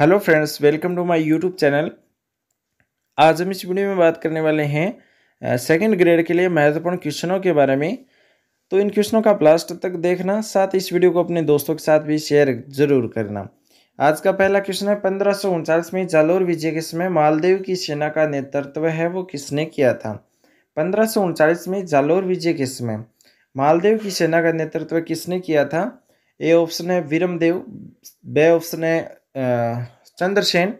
hello friends welcome to my YouTube channel आज हम इस वीडियो में बात करने वाले हैं सेकंड ग्रेड के लिए महत्वपूर्ण क्वेश्चनों के बारे में तो इन क्वेश्चनों का लास्ट तक देखना साथ इस वीडियो को अपने दोस्तों के साथ भी शेयर जरूर करना आज का पहला क्वेश्चन है पंद्रह में जालोर विजय के समय मालदेव की सेना का नेतृत्व है वो किसने किया था पंद्रह में जालोर विजय के समय मालदेव की सेना का नेतृत्व किसने किया था ए ऑप्शन है वीरमदेव बे ऑप्शन है चंद्रसेन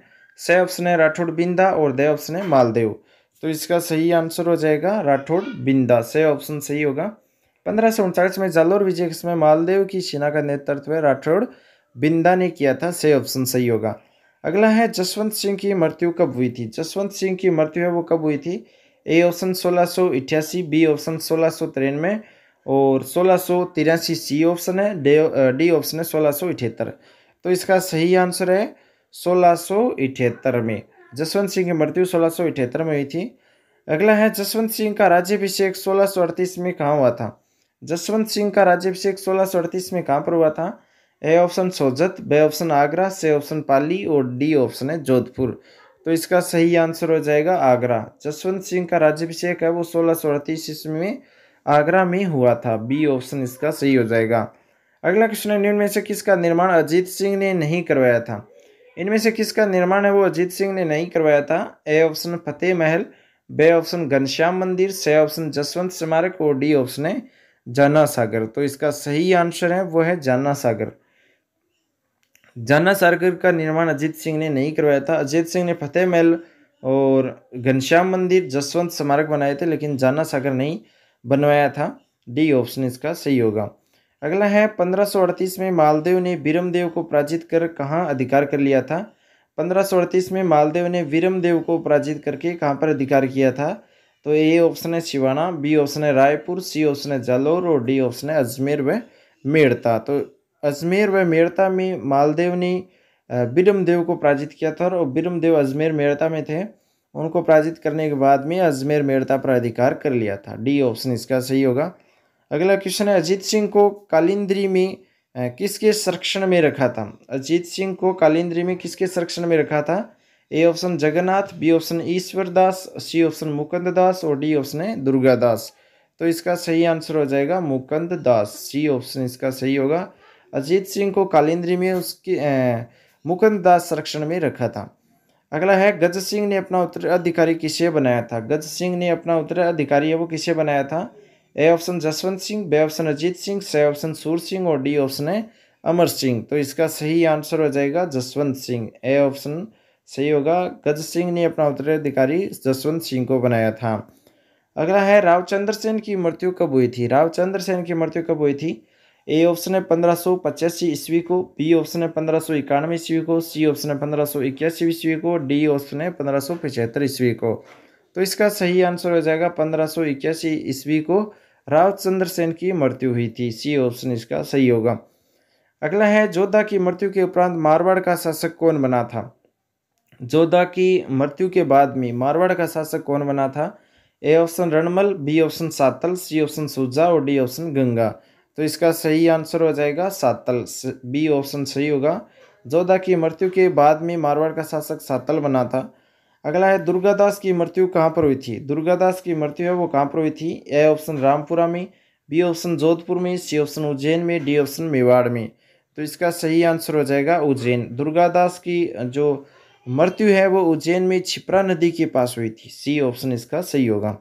से ऑप्शन है राठौड़ बिंदा और दे ऑप्शन है मालदेव तो इसका सही आंसर हो जाएगा राठौड़ बिंदा से ऑप्शन सही होगा पंद्रह सौ उनचालीस में जालोर विजय में मालदेव की सेना का नेतृत्व राठौड़ बिंदा ने किया था से ऑप्शन सही होगा अगला है जसवंत सिंह की मृत्यु कब हुई थी जसवंत सिंह की मृत्यु है वो कब हुई थी ए ऑप्शन सोलह सौ इट्यासी बी ऑप्शन सोलह सौ तिरानवे और सोलह सौ तिरासी सी ऑप्शन है डी ऑप्शन है सोलह सौ अठहत्तर तो इसका सही आंसर है सोलह में जसवंत सिंह की मृत्यु सोलह में हुई थी अगला है जसवंत सिंह का राज्यभिषेक सोलह में कहाँ हुआ था जसवंत सिंह का राज्यभिषेक सोलह में कहाँ पर हुआ था A option Sojat B option Agra C option पाली और डी ऑप्शन है जोधपुर तो इसका सही आंसर हो जाएगा आगरा जसवंत सिंह का राज्यभिषेक है वो सोलह ईस्वी में आगरा में हुआ था बी ऑप्शन इसका सही हो जाएगा अगला क्वेश्चन है इनमें में से किसका निर्माण अजीत सिंह ने नहीं करवाया था इनमें से किसका निर्माण है वो अजीत सिंह ने नहीं करवाया था ए ऑप्शन फतेह महल बे ऑप्शन घनश्याम मंदिर से ऑप्शन जसवंत स्मारक और डी ऑप्शन है जाना सागर तो इसका सही आंसर है वो है जाना सागर जाना सागर का निर्माण अजीत सिंह ने नहीं करवाया था अजीत सिंह ने फतेह महल और घनश्याम मंदिर जसवंत स्मारक बनाए थे लेकिन जाना सागर नहीं बनवाया था डी ऑप्शन इसका सही होगा अगला है पंद्रह में मालदेव ने वीरमदेव को पराजित कर कहाँ अधिकार कर लिया था पंद्रह में मालदेव ने वीरमदेव को पराजित करके कहाँ पर अधिकार किया था तो ए ऑप्शन है शिवाना बी ऑप्शन है रायपुर सी ऑप्शन है जालौर और डी ऑप्शन है अजमेर व मेड़ता तो अजमेर व मेड़ता में मालदेव ने बिरमदेव को पराजित किया था और बिरमदेव अजमेर मेड़ता में थे उनको पराजित करने के बाद में अजमेर मेड़ता पर अधिकार कर लिया था डी ऑप्शन इसका सही होगा अगला क्वेश्चन है अजीत सिंह को कालिंद्री में किसके संरक्षण में रखा था अजीत सिंह को कालिंद्री में किसके संरक्षण में रखा था A option Jagannath B option Ishwar Das C option Mukund Das और डी ऑप्शन है दुर्गा दास तो इसका सही आंसर हो जाएगा मुकुंद दास सी ऑप्शन इसका सही होगा अजीत सिंह को कालिंद्री में उसके मुकुंद दास संरक्षण में रखा था अगला है गज सिंह ने अपना उत्तराधिकारी किसे बनाया था गज सिंह ने अपना उत्तराधिकारी है वो किसे बनाया था A option Jaswant Singh B option Ajit Singh C option Sur Singh और डी ऑप्शन है अमर सिंह तो इसका सही आंसर हो जाएगा जसवंत सिंह ए ऑप्शन सही होगा गज सिंह ने अपना उत्तराधिकारी जसवंत सिंह को बनाया था अगला है रावचंद्र सेन की मृत्यु कब हुई थी रावचंद्र सेन की मृत्यु कब हुई थी ए ऑप्शन है पंद्रह सौ पचासी ईस्वी को बी ऑप्शन है पंद्रह सौ इक्यानवे ईस्वी को सी ऑप्शन है पंद्रह सौ इक्यासी ईस्वी को डी ऑप्शन है पंद्रह सौ पचहत्तर ईस्वी को तो इसका सही आंसर हो जाएगा पंद्रह सौ इक्यासी ईस्वी को रावचंद्र सेन की मृत्यु हुई थी सी ऑप्शन इसका सही होगा अगला है जोधा की मृत्यु के उपरांत मारवाड़ का शासक कौन बना था जोधा की मृत्यु के बाद में मारवाड़ का शासक कौन बना था A option Ranmal B option Satal C option Suja और डी ऑप्शन गंगा तो इसका सही आंसर हो जाएगा सातल बी ऑप्शन सही होगा जोधा की मृत्यु के बाद में मारवाड़ का शासक सातल बना था अगला है दुर्गादास की मृत्यु कहाँ पर हुई थी दुर्गादास की मृत्यु है वो कहाँ पर हुई थी ए ऑप्शन रामपुरा में बी ऑप्शन जोधपुर में सी ऑप्शन उज्जैन में डी ऑप्शन मेवाड़ में तो इसका सही आंसर हो जाएगा उज्जैन दुर्गादास की जो मृत्यु है वो उज्जैन में छिपरा नदी के पास हुई थी सी ऑप्शन इसका सही होगा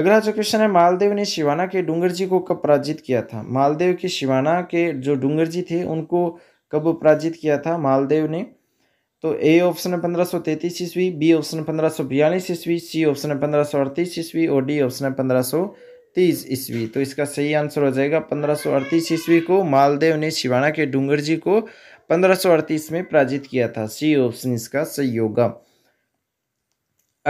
अगला जो क्वेश्चन है मालदेव ने शिवाना के डूंगर जी को कब पराजित किया था मालदेव के शिवाना के जो डूंगर जी थे उनको कब पराजित किया था मालदेव ने तो ए ऑप्शन है पंद्रह सौ तैंतीस ईस्वी बी ऑप्शन है पंद्रह सौ बयालीस ईस्वी सी ऑप्शन है पंद्रह सौ अड़तीस ईस्वी और डी ऑप्शन है पंद्रह सौ तीस ईस्वी तो इसका सही आंसर हो जाएगा पंद्रह सौ अड़तीस ईस्वी को मालदेव ने शिवाना के डूंगर जी को पंद्रह सौ अड़तीस में पराजित किया था सी ऑप्शन इसका सही होगा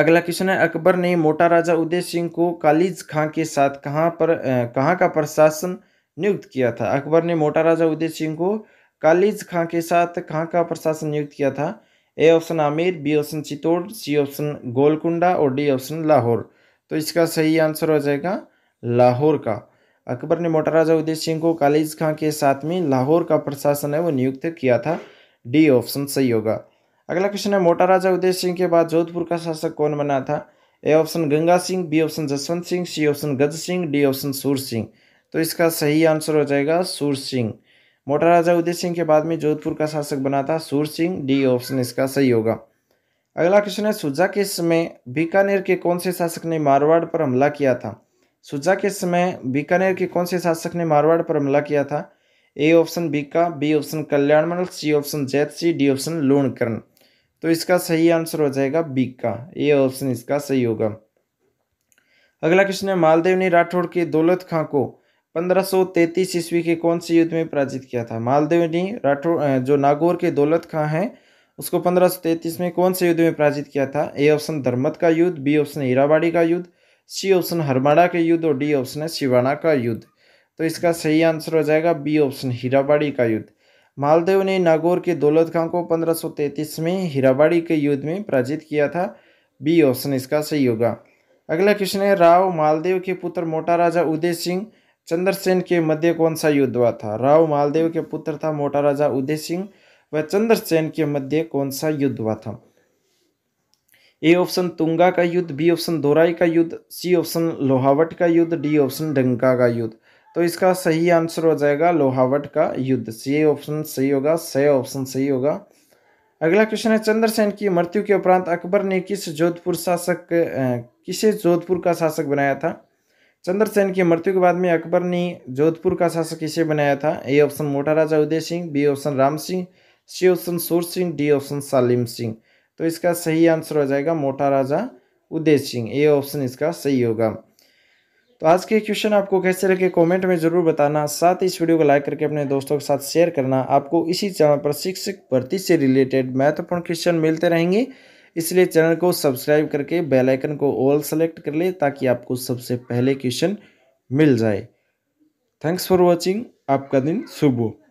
अगला क्वेश्चन है अकबर ने मोटा राजा उदय सिंह को कालीज खां के साथ कहाँ पर कहाँ का प्रशासन नियुक्त किया था अकबर ने मोटा राजा उदय सिंह को कालीज खां के साथ खां का प्रशासन नियुक्त किया था A option Amir B option Chittor C option Golconda और डी ऑप्शन लाहौर तो इसका सही आंसर हो जाएगा लाहौर का अकबर ने मोटा राजा उदय सिंह को कालीज खां के साथ में लाहौर का प्रशासन है वो नियुक्त किया था डी ऑप्शन सही होगा अगला क्वेश्चन है मोटा राजा उदय सिंह के बाद जोधपुर का शासक कौन बना था A option Ganga Singh B option Jaswant Singh C option Gaj Singh D option Sur Singh तो इसका सही आंसर हो जाएगा सूर सिंह मोटा राजा उदय सिंह के बाद में जोधपुर का शासक बना था सूर सिंह डी ऑप्शन इसका सही होगा अगला क्वेश्चन है सुजा के समय बीकानेर के कौन से शासक ने मारवाड़ पर हमला किया था सुजा के समय बीकानेर के कौन से शासक ने मारवाड़ पर हमला किया था A option Bika B option Kalyanmal C option Jait C D option लूणकर्ण तो इसका सही आंसर हो जाएगा बीका ए ऑप्शन इसका सही होगा अगला क्वेश्चन है मालदेव ने राठौड़ के दौलत खां को 1533 ईस्वी के कौन से युद्ध में पराजित किया था मालदेव ने राठौर जो नागौर के दौलत खां हैं उसको 1533 में कौन से युद्ध में पराजित किया था ए ऑप्शन धर्मत का युद्ध बी ऑप्शन हीराबाड़ी का युद्ध सी ऑप्शन हरमाड़ा का युद्ध और डी ऑप्शन है शिवाना का युद्ध तो इसका सही आंसर हो जाएगा बी ऑप्शन हीराबाड़ी का युद्ध मालदेव ने नागौर के दौलत खां को पंद्रह में हीराबाड़ी के युद्ध में पराजित किया था बी ऑप्शन इसका सही होगा अगला क्वेश्चन है राव मालदेव के पुत्र मोटा राजा उदय सिंह चंद्रसेन के मध्य कौन सा युद्ध हुआ था राव मालदेव के पुत्र था मोटा राजा उदय सिंह व चंद्रसेन के मध्य कौन सा युद्ध हुआ था ए ऑप्शन तुंगा का युद्ध बी ऑप्शन दोराई का युद्ध सी ऑप्शन लोहावट का युद्ध डी ऑप्शन डंका का युद्ध तो इसका सही आंसर हो जाएगा लोहावट का युद्ध सी ऑप्शन सही होगा स ऑप्शन सही होगा अगला क्वेश्चन है चंद्रसेन की मृत्यु के उपरांत अकबर ने किस जोधपुर शासक किसे जोधपुर का शासक बनाया था चंद्रसेन की मृत्यु के बाद में अकबर ने जोधपुर का शासक किसे बनाया था A option Mota Raja Udai Singh B option Ram Singh C option Sur Singh D option Salim Singh तो इसका सही आंसर हो जाएगा मोटा राजा उदय सिंह ए ऑप्शन इसका सही होगा तो आज के क्वेश्चन आपको कैसे लगे कमेंट में ज़रूर बताना साथ ही इस वीडियो को लाइक करके अपने दोस्तों के साथ शेयर करना आपको इसी चैनल पर शिक्षक भर्ती से रिलेटेड महत्वपूर्ण क्वेश्चन मिलते रहेंगे इसलिए चैनल को सब्सक्राइब करके बेल आइकन को ऑल सेलेक्ट कर ले ताकि आपको सबसे पहले क्वेश्चन मिल जाए थैंक्स फॉर वॉचिंग आपका दिन शुभ हो